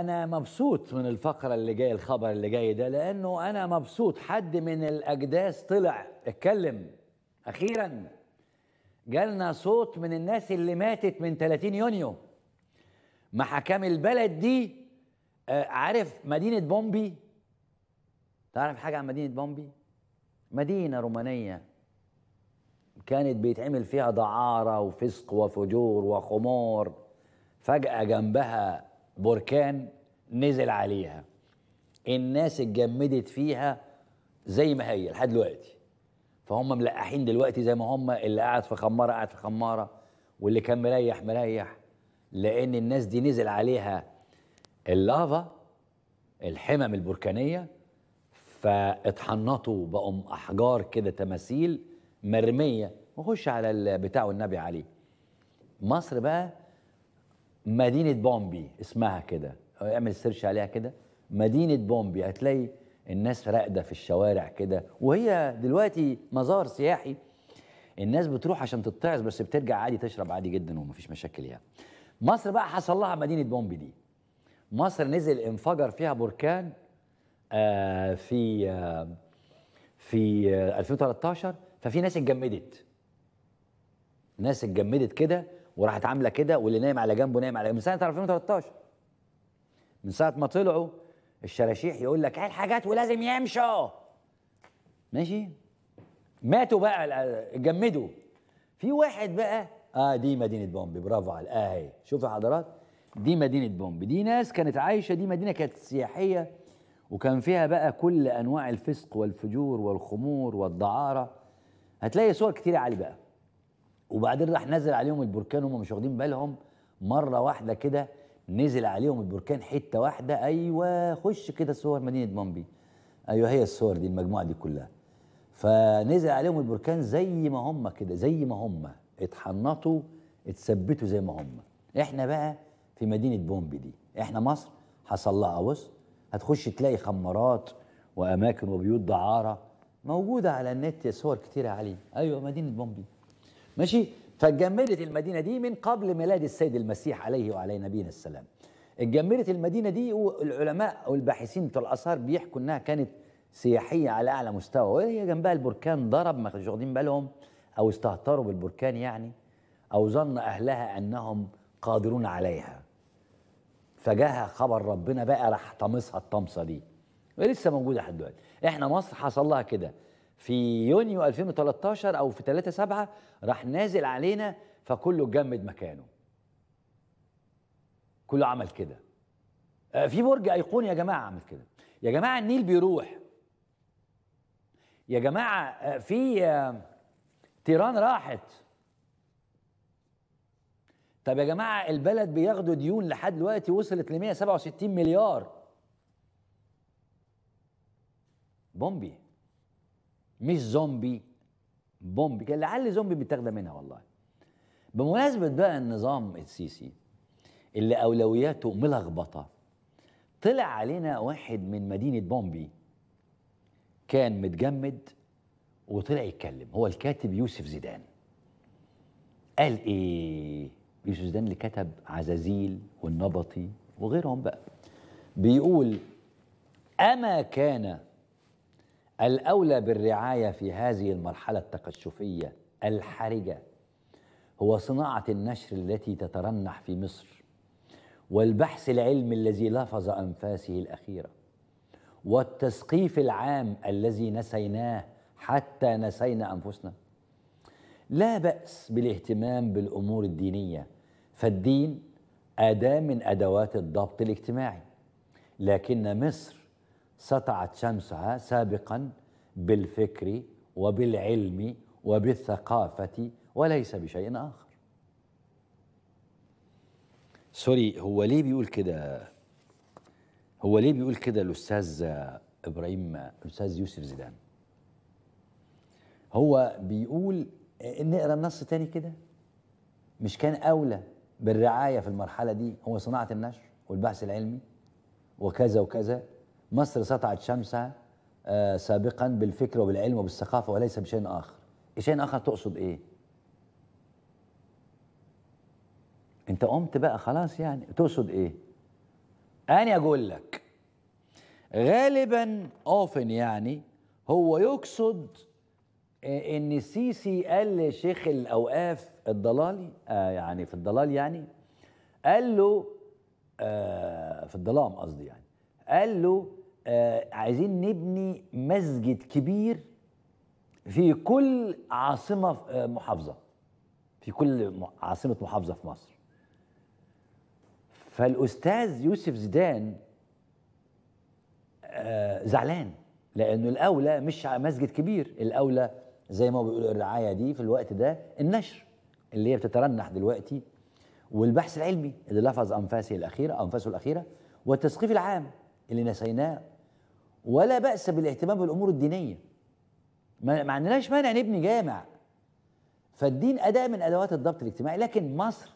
انا مبسوط من الفقره اللي جاي الخبر اللي جاي ده لانه انا مبسوط حد من الاجداس طلع اتكلم اخيرا جالنا صوت من الناس اللي ماتت من 30 يونيو محاكم البلد دي آه، عارف مدينه بومبي تعرف حاجه عن مدينه بومبي مدينه رومانيه كانت بيتعمل فيها دعاره وفسق وفجور وخمور فجاه جنبها بركان نزل عليها الناس اتجمدت فيها زي ما هي لحد دلوقتي فهم ملقحين دلوقتي زي ما هم اللي قاعد في خماره قاعد في خماره واللي كان مريح مريح لان الناس دي نزل عليها اللافا الحمم البركانيه فاتحنطوا بقوا احجار كده تماثيل مرميه وخش على البتاع والنبي عليه مصر بقى مدينه بومبي اسمها كده اعمل سيرش عليها كده مدينه بومبي هتلاقي الناس راقده في الشوارع كده وهي دلوقتي مزار سياحي الناس بتروح عشان تتعظ بس بترجع عادي تشرب عادي جدا ومفيش مشاكل يعني مصر بقى حصل لها مدينه بومبي دي مصر نزل انفجر فيها بركان آه في آه في آه 2013 ففي ناس اتجمدت ناس اتجمدت كده وراحت عامله كده واللي نايم على جنبه نايم على جنبه من سنه 2013 من ساعه ما طلعوا الشراشيح يقول لك عيل إيه الحاجات ولازم يمشوا ماشي ماتوا بقى اتجمدوا في واحد بقى اه دي مدينه بومبي برافو على اهي شوف يا حضرات دي مدينه بومبي دي ناس كانت عايشه دي مدينه كانت سياحيه وكان فيها بقى كل انواع الفسق والفجور والخمور والدعاره هتلاقي صور كتير علي بقى وبعدين راح نزل عليهم البركان وهم مش واخدين بالهم مره واحده كده نزل عليهم البركان حته واحده ايوه خش كده صور مدينه بامبي ايوه هي الصور دي المجموعه دي كلها فنزل عليهم البركان زي ما هم كده زي ما هم اتحنطوا اتثبتوا زي ما هم احنا بقى في مدينه بومبي دي احنا مصر حصل لها بص هتخش تلاقي خمارات واماكن وبيوت دعاره موجوده على النت صور كتيره علي ايوه مدينه بومبي ماشي فاتجمدت المدينه دي من قبل ميلاد السيد المسيح عليه وعلى نبينا السلام اتجمدت المدينه دي والعلماء والباحثين بتوع الاثار بيحكوا انها كانت سياحيه على اعلى مستوى وهي جنبها البركان ضرب ما كانوش واخدين بالهم او استهتروا بالبركان يعني او ظن اهلها انهم قادرون عليها فجاها خبر ربنا بقى راح طمسها الطمسه دي ولسه موجوده لحد دلوقتي احنا مصر حصل لها كده في يونيو 2013 او في 3 7 راح نازل علينا فكله اتجمد مكانه كله عمل كده آه، في برج ايقوني يا جماعه عمل كده يا جماعه النيل بيروح يا جماعه آه، في تيران راحت طب يا جماعه البلد بياخدوا ديون لحد دلوقتي وصلت ل 167 مليار بومبي مش زومبي بومبي كان لعل زومبي متاخده منها والله بمناسبه بقى النظام السيسي اللي اولوياته ملخبطه طلع علينا واحد من مدينه بومبي كان متجمد وطلع يتكلم هو الكاتب يوسف زيدان قال ايه يوسف زيدان اللي كتب عزازيل والنبطي وغيرهم بقى بيقول اما كان الأولى بالرعاية في هذه المرحلة التقشفية الحرجة هو صناعة النشر التي تترنح في مصر والبحث العلمي الذي لفظ أنفاسه الأخيرة والتسقيف العام الذي نسيناه حتى نسينا أنفسنا لا بأس بالاهتمام بالأمور الدينية فالدين أداة من أدوات الضبط الاجتماعي لكن مصر سطعت شمسها سابقا بالفكر وبالعلم وبالثقافة وليس بشيء آخر سوري هو ليه بيقول كده هو ليه بيقول كده الأستاذ إبراهيم الأستاذ يوسف زيدان هو بيقول نقرا النص تاني كده مش كان أولى بالرعاية في المرحلة دي هو صناعة النشر والبحث العلمي وكذا وكذا مصر سطعت شمسها آه، سابقا بالفكر وبالعلم وبالثقافة وليس بشيء آخر شيء آخر تقصد إيه أنت قمت بقى خلاص يعني تقصد إيه أنا أقول لك غالبا أوفن يعني هو يقصد ان السيسي قال لشيخ الاوقاف الضلالي آه يعني في الضلال يعني قال له آه في الظلام قصدي يعني قال له آه عايزين نبني مسجد كبير في كل عاصمة آه، محافظة في كل عاصمة محافظة في مصر فالأستاذ يوسف زيدان آه زعلان لأنه الأولى مش مسجد كبير الأولى زي ما بيقولوا الرعاية دي في الوقت ده النشر اللي هي بتترنح دلوقتي والبحث العلمي اللي لفظ أنفاسه الأخيرة أنفاسه الأخيرة والتثقيف العام اللي نسيناه ولا بأس بالاهتمام بالأمور الدينية ما عندناش مانع نبني جامع فالدين أداة من أدوات الضبط الاجتماعي لكن مصر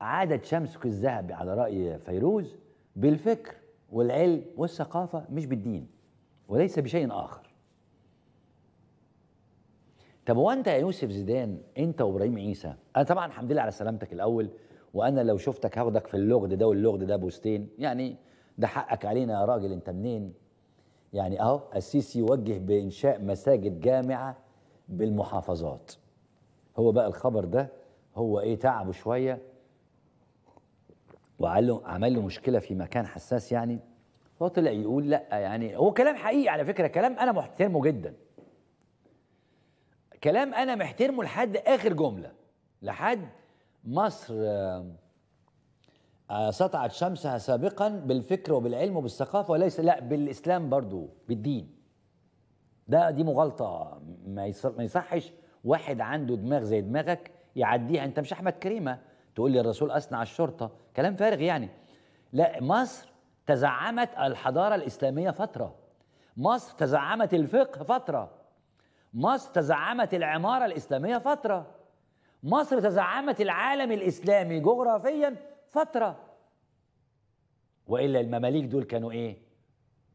عادت شمسك الذهب على رأي فيروز بالفكر والعلم والثقافة مش بالدين وليس بشيء آخر طب وانت يا يوسف زيدان انت وابراهيم عيسى انا طبعا الحمد لله على سلامتك الاول وانا لو شفتك هاخدك في اللغد ده واللغد ده بوستين يعني ده حقك علينا يا راجل انت منين يعني اهو السيسي يوجه بانشاء مساجد جامعه بالمحافظات هو بقى الخبر ده هو ايه تعبه شويه وعمل له عمل له مشكله في مكان حساس يعني هو طلع يقول لا يعني هو كلام حقيقي على فكره كلام انا محترمه جدا كلام انا محترمه لحد اخر جمله لحد مصر سطعت شمسها سابقا بالفكر وبالعلم وبالثقافه وليس لا بالاسلام برضو بالدين ده دي مغالطه ما يصحش واحد عنده دماغ زي دماغك يعديها انت مش احمد كريمه تقول لي الرسول اصنع الشرطه كلام فارغ يعني لا مصر تزعمت الحضاره الاسلاميه فتره مصر تزعمت الفقه فتره مصر تزعمت العماره الاسلاميه فتره مصر تزعمت العالم الاسلامي جغرافيا فترة وإلا المماليك دول كانوا إيه؟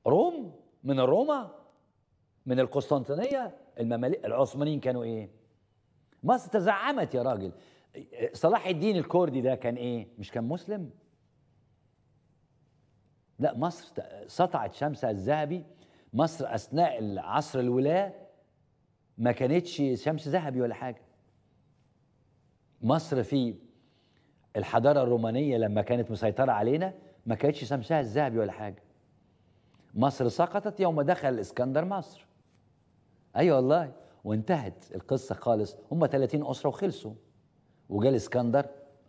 روم من الروما من القسطنطينية المماليك العثمانيين كانوا إيه؟ مصر تزعمت يا راجل صلاح الدين الكردي ده كان إيه؟ مش كان مسلم؟ لا مصر سطعت شمسها الذهبي مصر أثناء عصر الولاة ما كانتش شمس ذهبي ولا حاجة مصر في الحضاره الرومانيه لما كانت مسيطره علينا ما كانتش سمسها الذهبي ولا حاجه مصر سقطت يوم دخل الاسكندر مصر ايوه والله وانتهت القصه خالص هم 30 اسره وخلصوا وجا الاسكندر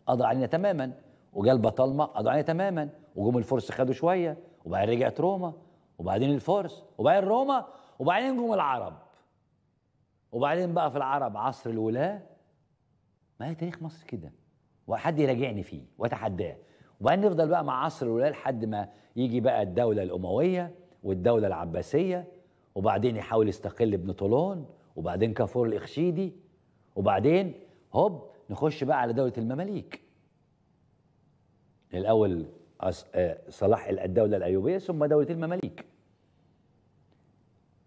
قضى علينا تماما وجا البطالمه قضى علينا تماما وجم الفرس خدوا شويه وبعدين رجعت روما وبعدين الفرس وبعدين روما وبعدين جم العرب وبعدين بقى في العرب عصر الولاه ما هي تاريخ مصر كده وحد يراجعني فيه واتحداه وبعدين نفضل بقى مع عصر الولايه لحد ما يجي بقى الدوله الامويه والدوله العباسيه وبعدين يحاول يستقل ابن طولون وبعدين كافور الاخشيدي وبعدين هوب نخش بقى على دوله المماليك الاول آه، صلاح الدوله الايوبيه ثم دوله المماليك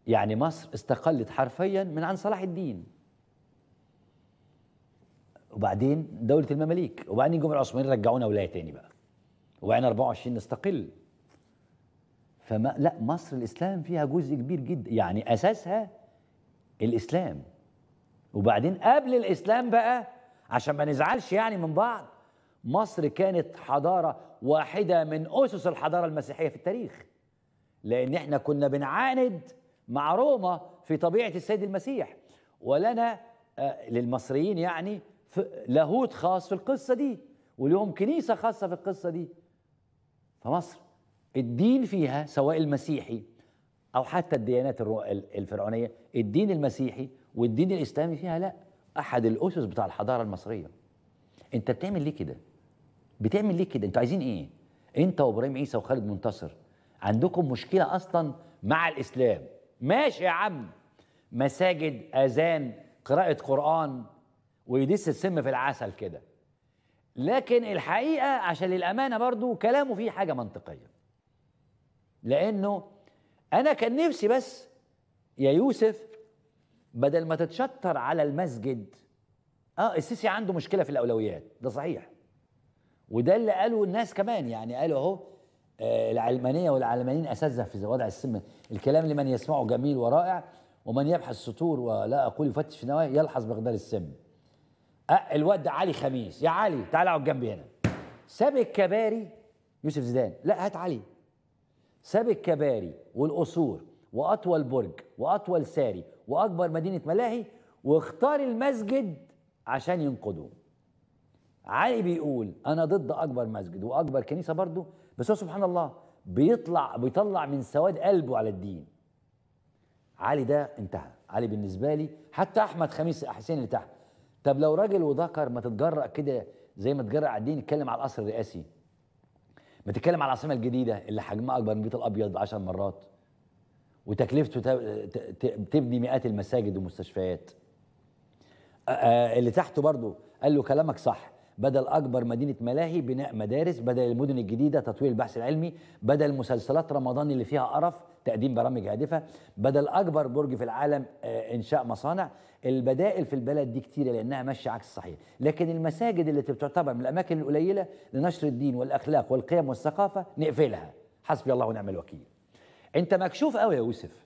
يعني مصر استقلت حرفيا من عن صلاح الدين وبعدين دوله المماليك وبعدين جم العثمانيين رجعونا ولايه تاني بقى وبعدين 24 نستقل فما لا مصر الاسلام فيها جزء كبير جدا يعني اساسها الاسلام وبعدين قبل الاسلام بقى عشان ما نزعلش يعني من بعض مصر كانت حضاره واحده من اسس الحضاره المسيحيه في التاريخ لان احنا كنا بنعاند مع روما في طبيعه السيد المسيح ولنا آه، للمصريين يعني لاهوت خاص في القصه دي وليهم كنيسه خاصه في القصه دي فمصر الدين فيها سواء المسيحي او حتى الديانات الفرعونيه الدين المسيحي والدين الاسلامي فيها لا احد الاسس بتاع الحضاره المصريه انت بتعمل ليه كده بتعمل ليه كده انتوا عايزين ايه انت وابراهيم عيسى وخالد منتصر عندكم مشكله اصلا مع الاسلام ماشي يا عم مساجد اذان قراءه قران ويدس السم في العسل كده لكن الحقيقه عشان الامانه برضو كلامه فيه حاجه منطقيه لانه انا كان نفسي بس يا يوسف بدل ما تتشطر على المسجد اه السيسي عنده مشكله في الاولويات ده صحيح وده اللي قاله الناس كمان يعني قالوا اهو آه، العلمانيه والعلمانيين اساتذه في وضع السم الكلام لمن يسمعه جميل ورائع ومن يبحث سطور ولا اقول يفتش في نواه يلحظ مقدار السم آه، الواد ده علي خميس يا علي تعالى اقعد جنبي هنا ساب الكباري يوسف زيدان لا هات علي ساب الكباري والقصور واطول برج واطول ساري واكبر مدينه ملاهي واختار المسجد عشان ينقذوه علي بيقول انا ضد اكبر مسجد واكبر كنيسه برضه بس هو سبحان الله بيطلع بيطلع من سواد قلبه على الدين علي ده انتهى علي بالنسبه لي حتى احمد خميس حسين اللي تحت طب لو راجل وذكر ما تتجرأ كده زي ما تجرأ قاعدين نتكلم على القصر الرئاسي ما تتكلم على العاصمه الجديده اللي حجمها اكبر من البيت الابيض ب 10 مرات وتكلفته تبني مئات المساجد والمستشفيات اللي تحته برضه قال له كلامك صح بدل اكبر مدينه ملاهي بناء مدارس بدل المدن الجديده تطوير البحث العلمي بدل مسلسلات رمضان اللي فيها قرف تقديم برامج هادفه بدل اكبر برج في العالم آه، انشاء مصانع البدائل في البلد دي كتيره لانها ماشيه عكس الصحيح لكن المساجد التي بتعتبر من الاماكن القليله لنشر الدين والاخلاق والقيم والثقافه نقفلها حسبي الله ونعم الوكيل انت مكشوف قوي يا يوسف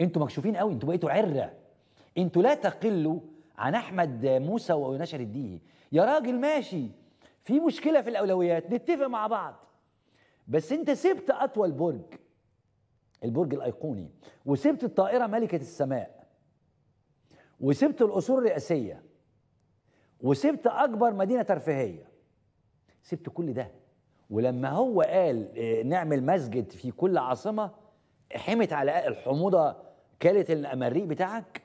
انتوا مكشوفين قوي انتوا بقيتوا عره انتوا لا تقلوا عن احمد موسى ونشر الديهي يا راجل ماشي في مشكله في الاولويات نتفق مع بعض بس انت سبت اطول برج البرج الايقوني وسبت الطائره ملكه السماء وسبت القصور الرئاسيه وسبت اكبر مدينه ترفيهيه سبت كل ده ولما هو قال آه، نعمل مسجد في كل عاصمه حمت على الحموضه كالت الامريك بتاعك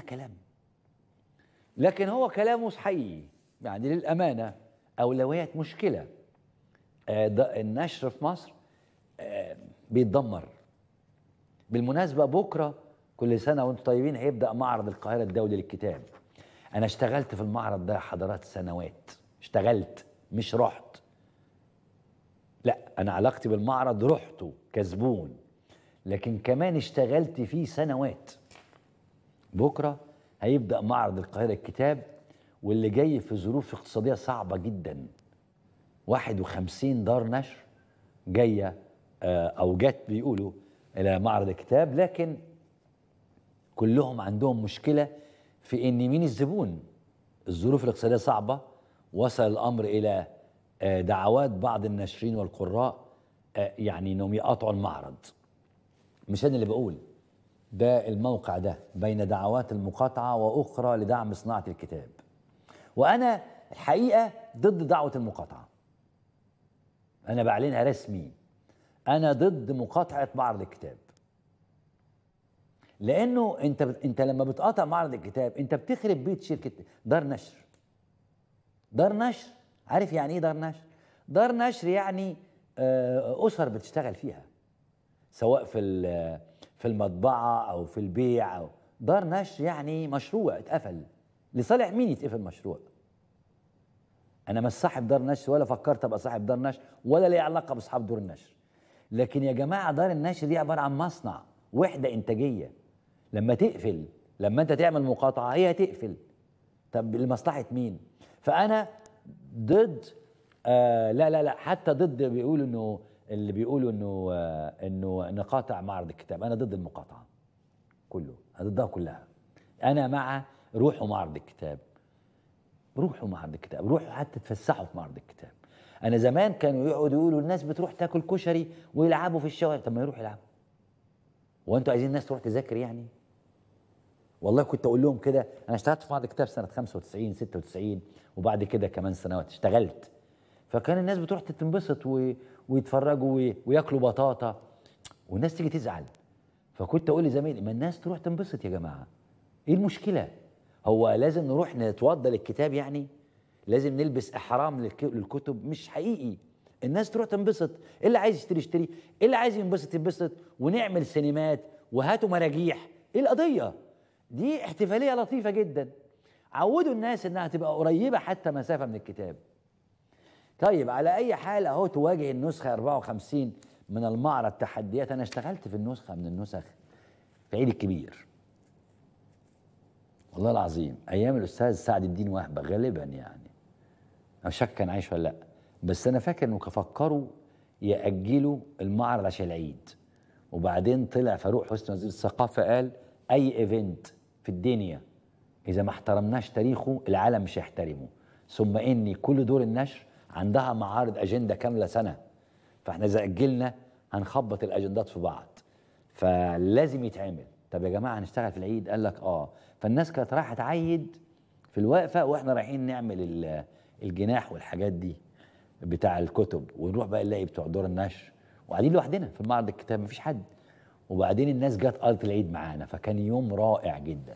ده كلام لكن هو كلامه حقيقي يعني للأمانة أولويات مشكلة آه، النشر في مصر آه، بيتدمر بالمناسبة بكرة كل سنة وانتم طيبين هيبدأ معرض القاهرة الدولي للكتاب أنا اشتغلت في المعرض ده حضرات سنوات اشتغلت مش رحت لا أنا علاقتي بالمعرض رحته كزبون لكن كمان اشتغلت فيه سنوات بكره هيبدا معرض القاهره الكتاب واللي جاي في ظروف اقتصاديه صعبه جدا 51 دار نشر جايه آه، او جت بيقولوا الى معرض الكتاب لكن كلهم عندهم مشكله في ان مين الزبون الظروف الاقتصاديه صعبه وصل الامر الى آه، دعوات بعض الناشرين والقراء آه، يعني انهم يقاطعوا المعرض مش انا اللي بقول ده الموقع ده بين دعوات المقاطعة وأخرى لدعم صناعة الكتاب وأنا الحقيقة ضد دعوة المقاطعة أنا بعلنها رسمي أنا ضد مقاطعة معرض الكتاب لأنه أنت أنت لما بتقاطع معرض الكتاب أنت بتخرب بيت شركة دار نشر دار نشر عارف يعني إيه دار نشر؟ دار نشر يعني آه، أسر بتشتغل فيها سواء في في المطبعة أو في البيع أو دار نشر يعني مشروع اتقفل لصالح مين يتقفل مشروع أنا مش صاحب دار نشر ولا فكرت أبقى صاحب دار نشر ولا لي علاقة بأصحاب دور النشر لكن يا جماعة دار النشر دي عبارة عن مصنع وحدة إنتاجية لما تقفل لما أنت تعمل مقاطعة هي هتقفل طب لمصلحة مين؟ فأنا ضد آه لا لا لا حتى ضد بيقولوا انه اللي بيقولوا انه انه نقاطع معرض الكتاب انا ضد المقاطعه كله انا ضدها كلها انا مع روحوا معرض الكتاب روحوا معرض الكتاب روحوا حتى تفسحوا في معرض الكتاب انا زمان كانوا يقعدوا يقولوا الناس بتروح تاكل كشري ويلعبوا في الشوارع طب ما يروحوا يلعبوا وانتوا عايزين الناس تروح تذاكر يعني والله كنت اقول لهم كده انا اشتغلت في معرض الكتاب سنه 95 96 وبعد كده كمان سنوات اشتغلت فكان الناس بتروح تنبسط و... ويتفرجوا وياكلوا بطاطا والناس تيجي تزعل فكنت اقول لزمايلي ما الناس تروح تنبسط يا جماعه ايه المشكله هو لازم نروح نتوضى للكتاب يعني لازم نلبس احرام للكتب مش حقيقي الناس تروح تنبسط إيه اللي عايز يشتري يشتري إيه اللي عايز ينبسط ينبسط ونعمل سينمات وهاتوا مراجيح ايه القضيه دي احتفاليه لطيفه جدا عودوا الناس انها تبقى قريبه حتى مسافه من الكتاب طيب على اي حال اهو تواجه النسخه 54 من المعرض تحديات انا اشتغلت في النسخه من النسخ في عيد الكبير والله العظيم ايام الاستاذ سعد الدين وهبه غالبا يعني انا شك كان عايش ولا لا بس انا فاكر انه فكروا ياجلوا المعرض عشان العيد وبعدين طلع فاروق حسني وزير الثقافه قال اي ايفنت في الدنيا اذا ما احترمناش تاريخه العالم مش هيحترمه ثم اني كل دور النشر عندها معارض اجنده كامله سنه فاحنا اذا اجلنا هنخبط الاجندات في بعض فلازم يتعمل طب يا جماعه هنشتغل في العيد قال لك اه فالناس كانت رايحه تعيد في الوقفه واحنا رايحين نعمل الجناح والحاجات دي بتاع الكتب ونروح بقى نلاقي بتوع دور النشر وقاعدين لوحدنا في معرض الكتاب مفيش حد وبعدين الناس جت قالت العيد معانا فكان يوم رائع جدا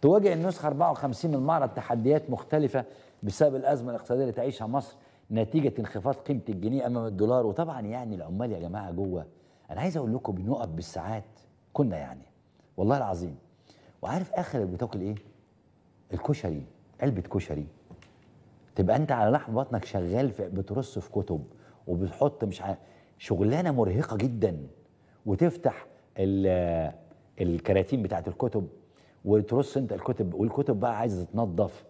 تواجه النسخه 54 من المعرض تحديات مختلفه بسبب الازمه الاقتصاديه اللي تعيشها مصر نتيجه انخفاض قيمه الجنيه امام الدولار وطبعا يعني العمال يا جماعه جوه انا عايز اقول لكم بنقف بالساعات كنا يعني والله العظيم وعارف اخر بتاكل ايه الكشري علبه كشري تبقى انت على لحم بطنك شغال في بترص في كتب وبتحط مش عارف شغلانه مرهقه جدا وتفتح الكراتين بتاعت الكتب وترص انت الكتب والكتب بقى عايزه تتنظف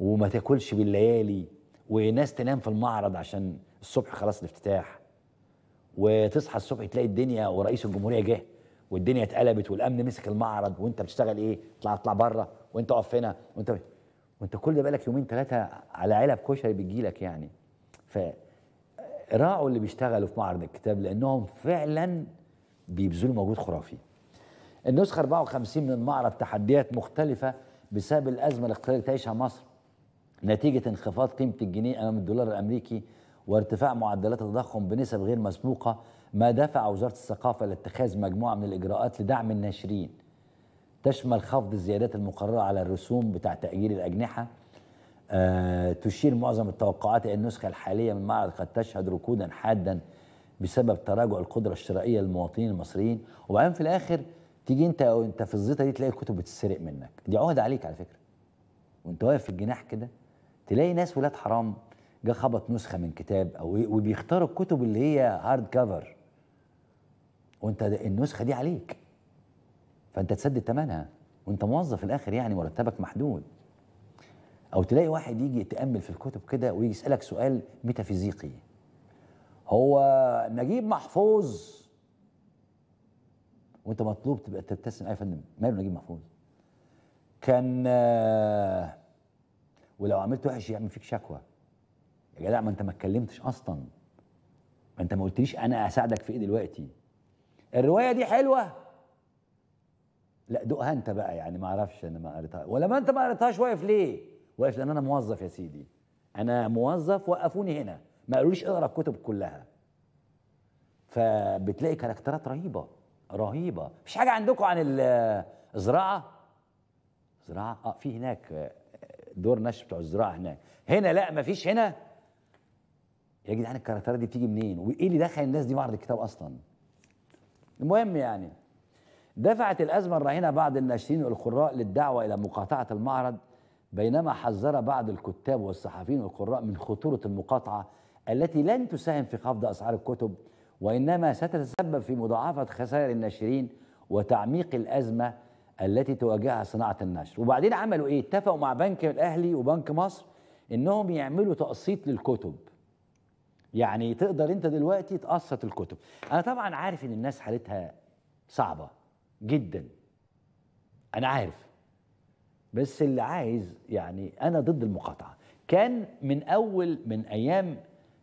وما تاكلش بالليالي وناس تنام في المعرض عشان الصبح خلاص الافتتاح وتصحى الصبح تلاقي الدنيا ورئيس الجمهوريه جه والدنيا اتقلبت والامن مسك المعرض وانت بتشتغل ايه اطلع اطلع بره وانت اقف هنا وانت وانت كل ده بقالك يومين ثلاثه على علب كشري بتجيلك يعني ف راعوا اللي بيشتغلوا في معرض الكتاب لانهم فعلا بيبذلوا مجهود خرافي النسخه 54 من المعرض تحديات مختلفه بسبب الازمه الاقتصاديه اللي تعيشها مصر نتيجة انخفاض قيمة الجنيه أمام الدولار الأمريكي وارتفاع معدلات التضخم بنسب غير مسبوقة ما دفع وزارة الثقافة لاتخاذ مجموعة من الإجراءات لدعم الناشرين تشمل خفض الزيادات المقررة على الرسوم بتاع تأجيل الأجنحة أه تشير معظم التوقعات إلى النسخة الحالية من المعرض قد تشهد ركودا حادا بسبب تراجع القدرة الشرائية للمواطنين المصريين وبعدين في الآخر تيجي أنت أنت في الزيطة دي تلاقي الكتب بتتسرق منك دي عهد عليك على فكرة وأنت واقف في الجناح كده تلاقي ناس ولاد حرام جه خبط نسخه من كتاب او إيه، وبيختاروا الكتب اللي هي هارد كفر وانت النسخه دي عليك فانت تسدد ثمنها وانت موظف في الاخر يعني مرتبك محدود او تلاقي واحد يجي يتامل في الكتب كده ويجي يسالك سؤال ميتافيزيقي هو نجيب محفوظ وانت مطلوب تبقى تبتسم اي أيوة فندم ماله نجيب محفوظ كان آه ولو عملت وحش يعمل فيك شكوى يا جدع ما انت ما اتكلمتش اصلا ما انت ما قلتليش انا اساعدك في ايه دلوقتي الروايه دي حلوه لا دوقها انت بقى يعني ما اعرفش انا ما قريتها ولا ما انت ما قريتهاش واقف ليه واقف لان انا موظف يا سيدي انا موظف وقفوني هنا ما قالوليش اقرا الكتب كلها فبتلاقي كاركترات رهيبه رهيبه مفيش حاجه عندكم عن الزراعه زراعه اه في هناك دور نشر بتوع الزراعه هناك هنا لا ما فيش هنا يا جدعان الكاراتيه دي بتيجي منين وايه اللي دخل الناس دي معرض الكتاب اصلا المهم يعني دفعت الازمه الراهنه بعض الناشرين والقراء للدعوه الى مقاطعه المعرض بينما حذر بعض الكتاب والصحفيين والقراء من خطوره المقاطعه التي لن تساهم في خفض اسعار الكتب وانما ستتسبب في مضاعفه خسائر الناشرين وتعميق الازمه التي تواجهها صناعه النشر وبعدين عملوا ايه اتفقوا مع بنك الاهلي وبنك مصر انهم يعملوا تقسيط للكتب يعني تقدر انت دلوقتي تقسط الكتب انا طبعا عارف ان الناس حالتها صعبه جدا انا عارف بس اللي عايز يعني انا ضد المقاطعه كان من اول من ايام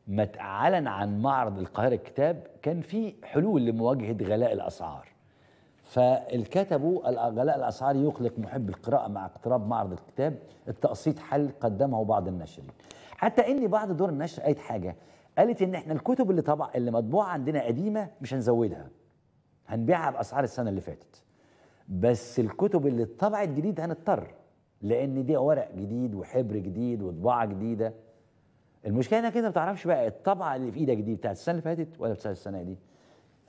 ما اتعلن عن معرض القاهره الكتاب كان في حلول لمواجهه غلاء الاسعار فالكتبوا جلاء الأسعار يقلق محب القراءة مع اقتراب معرض الكتاب التقسيط حل قدمه بعض الناشرين حتى ان بعض دور النشر قالت حاجة قالت ان احنا الكتب اللي طبع اللي مطبوعة عندنا قديمة مش هنزودها هنبيعها بأسعار السنة اللي فاتت بس الكتب اللي اتطبعت جديد هنضطر لان دي ورق جديد وحبر جديد وطباعه جديده المشكله انك انت ما بتعرفش بقى الطبعه اللي في ايدك دي بتاعت السنه اللي فاتت ولا بتاعت السنه دي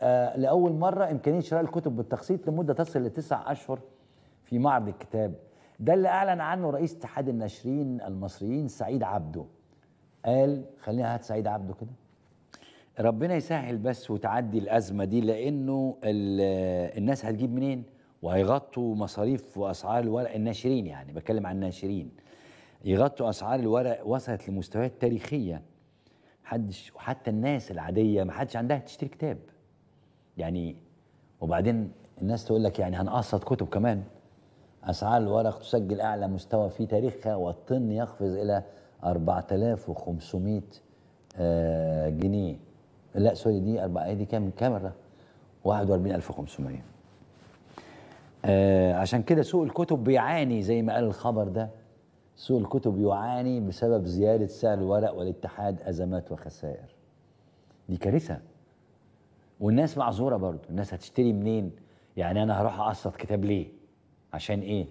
آه، لاول مره امكانيه شراء الكتب بالتقسيط لمده تصل لتسع اشهر في معرض الكتاب ده اللي اعلن عنه رئيس اتحاد الناشرين المصريين سعيد عبده قال خلينا هات سعيد عبده كده ربنا يسهل بس وتعدي الازمه دي لانه الناس هتجيب منين وهيغطوا مصاريف واسعار الورق الناشرين يعني بتكلم عن الناشرين يغطوا اسعار الورق وصلت لمستويات تاريخيه حدش وحتى الناس العاديه ما حدش عندها تشتري كتاب يعني وبعدين الناس تقول لك يعني هنقسط كتب كمان اسعار الورق تسجل اعلى مستوى في تاريخها والطن يقفز الى 4500 آه، جنيه لا سوري دي أربعة دي كام كاميرا 41500 آه، عشان كده سوق الكتب بيعاني زي ما قال الخبر ده سوق الكتب يعاني بسبب زيادة سعر الورق والاتحاد أزمات وخسائر دي كارثة والناس معذوره برضو الناس هتشتري منين يعني انا هروح اقسط كتاب ليه عشان ايه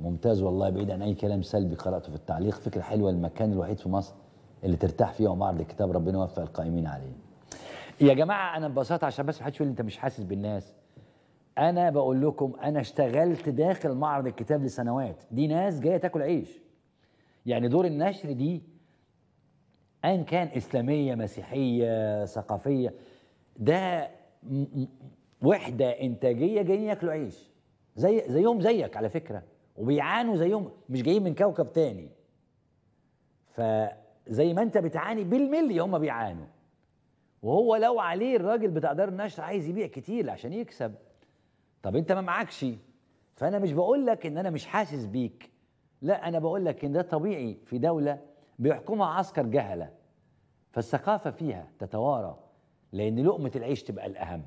ممتاز والله بعيد عن اي كلام سلبي قراته في التعليق فكره حلوه المكان الوحيد في مصر اللي ترتاح فيه ومعرض الكتاب ربنا يوفق القائمين عليه يا جماعه انا ببساطه عشان بس حدش يقول انت مش حاسس بالناس انا بقول لكم انا اشتغلت داخل معرض الكتاب لسنوات دي ناس جايه تاكل عيش يعني دور النشر دي ان كان اسلاميه مسيحيه ثقافيه ده وحده انتاجيه جايين ياكلوا عيش زي زيهم زيك على فكره وبيعانوا زيهم مش جايين من كوكب تاني فزي ما انت بتعاني بالملي هم بيعانوا وهو لو عليه الراجل بتاع دار النشر عايز يبيع كتير عشان يكسب طب انت ما معكش فانا مش بقول لك ان انا مش حاسس بيك لا انا بقول لك ان ده طبيعي في دوله بيحكمها عسكر جهله فالثقافه فيها تتوارى لأن لقمة العيش تبقى الأهم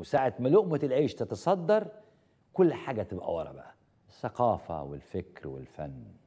وساعة ما لقمة العيش تتصدر كل حاجة تبقى ورا بقى الثقافة والفكر والفن